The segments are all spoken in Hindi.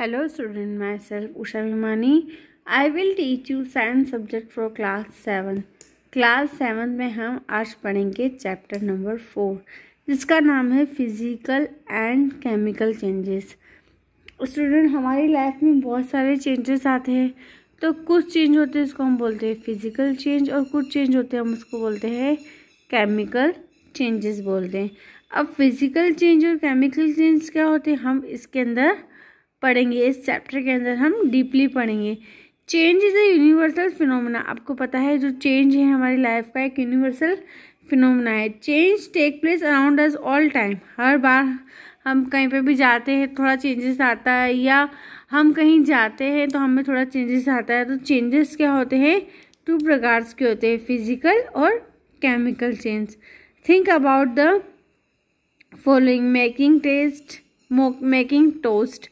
hello student myself Usha Vimani I will teach you science subject for class seven class seven में हम आज पढ़ेंगे चैप्टर नंबर फोर जिसका नाम है physical and chemical changes student हमारी लाइफ में बहुत सारे चेंजेस आते हैं तो कुछ चेंज होते हैं इसको हम बोलते हैं फिजिकल चेंज और कुछ चेंज होते हैं हम उसको बोलते हैं केमिकल चेंजेस बोलते हैं अब फिजिकल चेंज और केमिकल चेंज क्या होते हैं हम इसके अंदर पढ़ेंगे इस चैप्टर के अंदर हम डीपली पढ़ेंगे change is a universal phenomena आपको पता है जो चेंज है हमारी लाइफ का एक यूनिवर्सल फिनोमेना है change take place around us all time हर बार हम कहीं पे भी जाते हैं थोड़ा चेंजेस आता है या हम कहीं जाते हैं तो हमें थोड़ा चेंजेस आता है तो चेंजेस क्या होते हैं टू प्रकार के होते हैं फिजिकल और chemical change think about the following making test making toast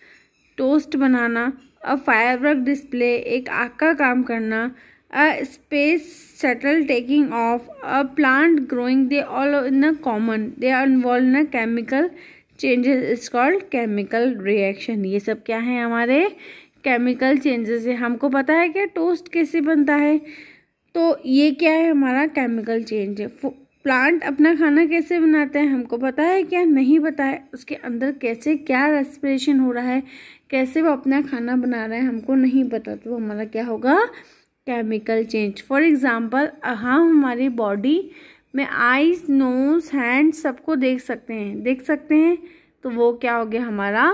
toast बनाना अ फायर वर्क डिस्प्ले एक आग का काम करना a space shuttle taking off a plant growing they all in a common they are involve in a chemical changes is called chemical reaction ये सब क्या है हमारे केमिकल चेंजेस है हमको पता है कि टोस्ट कैसे बनता है तो ये क्या है हमारा केमिकल चेंज है प्लांट अपना खाना कैसे बनाते हैं हमको पता है क्या नहीं पता है उसके अंदर कैसे क्या रेस्पिरेशन हो रहा है कैसे वो अपना खाना बना रहा है हमको नहीं पता तो हमारा क्या होगा केमिकल चेंज फॉर एग्ज़ाम्पल हम हमारी बॉडी में आईज नोज हैंड सबको देख सकते हैं देख सकते हैं तो वो क्या हो गया हमारा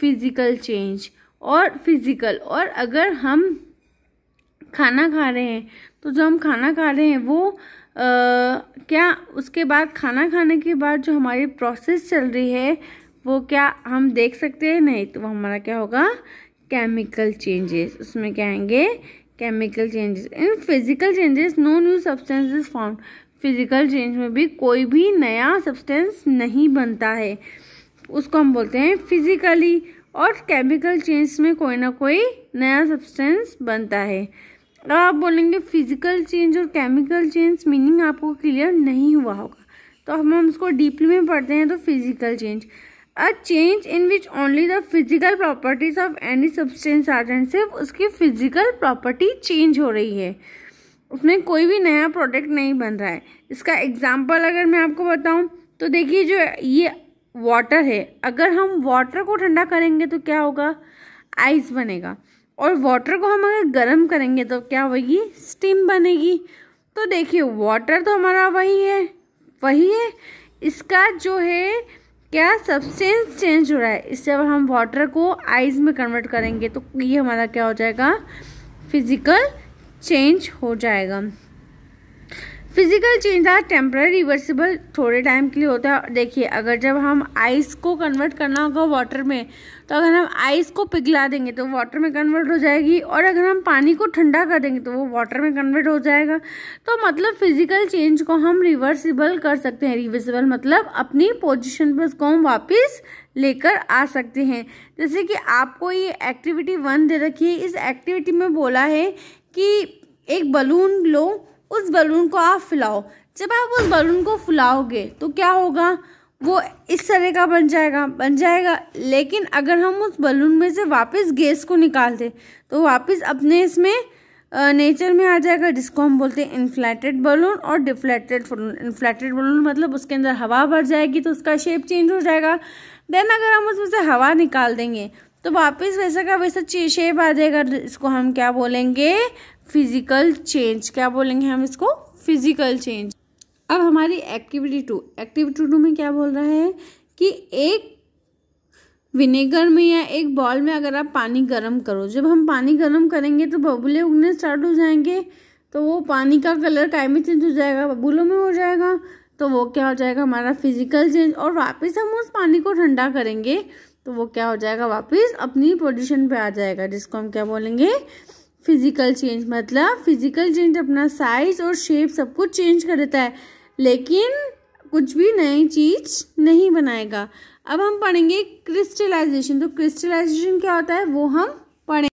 फिज़िकल चेंज और फिज़िकल और अगर हम खाना खा रहे हैं तो जो हम खाना खा रहे हैं वो क्या उसके बाद खाना खाने के बाद जो हमारी प्रोसेस चल रही है वो क्या हम देख सकते हैं नहीं तो वो हमारा क्या होगा केमिकल चेंजेस उसमें क्या आएंगे chemical changes in physical changes no new is found physical change में भी कोई भी नया सब्सटेंस नहीं बनता है उसको हम बोलते हैं फिजिकली और केमिकल चेंज में कोई ना कोई नया सब्सटेंस बनता है और आप बोलेंगे फिजिकल चेंज और केमिकल चेंज मीनिंग आपको क्लियर नहीं हुआ होगा तो हम हम उसको डीपली में पढ़ते हैं तो physical change a change in which only the physical properties of any substance are and सिर्फ उसकी फिजिकल प्रॉपर्टी चेंज हो रही है उसमें कोई भी नया प्रोडक्ट नहीं बन रहा है इसका एग्जाम्पल अगर मैं आपको बताऊँ तो देखिए जो ये वाटर है अगर हम वाटर को ठंडा करेंगे तो क्या होगा आइस बनेगा और वाटर को हम अगर गर्म करेंगे तो क्या होगी स्टीम बनेगी तो देखिए वाटर तो हमारा वही है वही है इसका जो है क्या सब्सटेंस चेंज हो रहा है इससे अब हम वाटर को आइस में कन्वर्ट करेंगे तो ये हमारा क्या हो जाएगा फिजिकल चेंज हो जाएगा physical change are temporary reversible थोड़े टाइम के लिए होता है देखिए अगर जब हम आइस को कन्वर्ट करना होगा वाटर में तो अगर हम आइस को पिघला देंगे तो वाटर में कन्वर्ट हो जाएगी और अगर हम पानी को ठंडा कर देंगे तो वो वाटर में कन्वर्ट हो जाएगा तो मतलब फिजिकल चेंज को हम रिवर्सिबल कर सकते हैं रिवर्सिबल मतलब अपनी पोजिशन पर उसको हम वापस लेकर आ सकते हैं जैसे कि आपको ये एक्टिविटी वन दे रखी है इस एक्टिविटी में बोला है कि एक बलून लो उस बलून को आप फुलाओ जब आप उस बलून को फुलाओगे तो क्या होगा वो इस तरह का बन जाएगा बन जाएगा लेकिन अगर हम उस बलून में से वापस गैस को निकाल दें तो वापस अपने इसमें नेचर में आ जाएगा जिसको हम बोलते हैं इन्फ्लेटेड बलून और डिफ्लेटेड बलून इन्फ्लेटेड बलून मतलब उसके अंदर हवा भर जाएगी तो उसका शेप चेंज हो जाएगा देन अगर हम उसमें से हवा निकाल देंगे तो वापस वैसा का वैसा शेप आ जाएगा इसको हम क्या बोलेंगे फिजिकल चेंज क्या बोलेंगे हम इसको फिजिकल चेंज अब हमारी एक्टिविटी टू एक्टिविटी टू में क्या बोल रहा है कि एक विनेगर में या एक बॉल में अगर आप पानी गर्म करो जब हम पानी गर्म करेंगे तो बबूले उगने स्टार्ट हो जाएंगे तो वो पानी का कलर कायमी चेंज हो जाएगा बबूलों में हो जाएगा तो वो क्या हो जाएगा हमारा फिजिकल चेंज और वापस हम उस पानी को ठंडा करेंगे तो वो क्या हो जाएगा वापस अपनी पोजिशन पर आ जाएगा जिसको हम क्या बोलेंगे फिज़िकल चेंज मतलब फिज़िकल चेंज अपना साइज और शेप सब कुछ चेंज कर देता है लेकिन कुछ भी नई चीज़ नहीं बनाएगा अब हम पढ़ेंगे क्रिस्टलाइजेशन तो क्रिस्टलाइजेशन क्या होता है वो हम